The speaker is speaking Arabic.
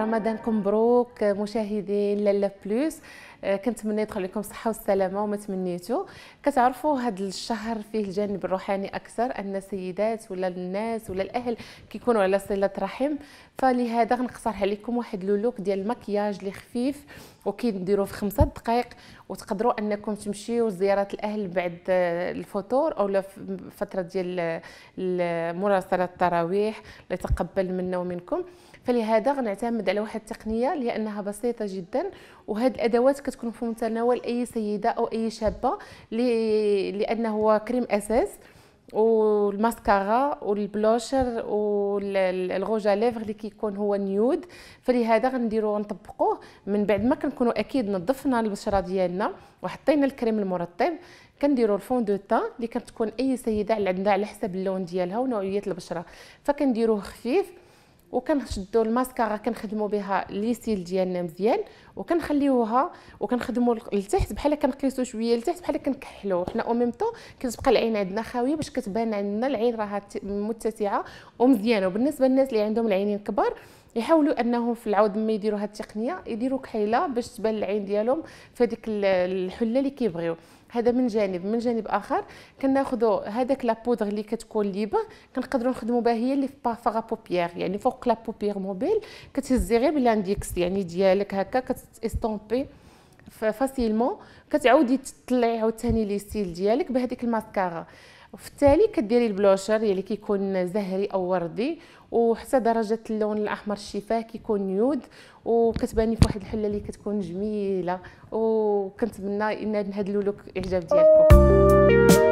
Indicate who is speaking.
Speaker 1: رمضانكم مبروك مشاهدي لالا بلوس آه، كنتمنى يدخل لكم الصحه والسلامه وما تمنيتو كتعرفوا هذا الشهر فيه الجانب الروحاني اكثر ان السيدات ولا الناس ولا الاهل كيكونوا على صله رحم فلهذا غنقترح عليكم واحد لولوك ديال المكياج اللي خفيف وكنديروه في خمسة دقائق وتقدروا انكم تمشيو لزياره الاهل بعد آه، الفطور او فتره ديال آه، مراسله التراويح ليتقبل منا ومنكم فلهذا غنعتمد على واحد التقنيه لانها بسيطه جدا وهاد الادوات كتكون في متناول اي سيده او اي شابه لانه هو كريم اساس والماسكارا والبلوشر والغوجا ليفغ اللي كيكون هو نيود فلهذا غنديرو غنطبقوه من بعد ما كنكونوا اكيد نظفنا البشره ديالنا وحطينا الكريم المرطب كنديروا الفون دو تان اللي كتكون اي سيده عندها على حسب اللون ديالها ونوعيه البشره فكنديروه خفيف وكنشدوا الماسكارا كنخدموا بها سيل ديالنا مزيان وكنخليوها وكنخدموا لتحت بحال كنقيسوا شويه لتحت بحال كنكحلوا حنا او ميم طون كتبقى العين عندنا خاويه باش كتبان عندنا العين راها متسعه ومزيانه وبالنسبه للناس اللي عندهم العينين كبار يحاولوا انهم في العود ما يديروا هذه التقنيه يديروا كحيله باش تبان العين ديالهم في هذيك الحله اللي كيبغيو هذا من جانب من جانب اخر كناخذوا هذاك لابودغ اللي كتكون ليبا كنقدروا نخدموا بها هي اللي في بافارا بوبيير يعني فوق لا بوبيير موبيل كتهزي غير بالانديكس يعني ديالك هكا كتستومبي فاسيلمون كتعاودي تطلعي عاوتاني لي ستيل ديالك بهذيك الماسكارا وفي التالي كديري البلوشر يلي كيكون زهري او وردي وحتى درجه اللون الاحمر الشفاه كيكون نيود وكتباني في واحد الحله اللي كتكون جميله وكنتمنى ان هذا اللوك اعجاب ديالكم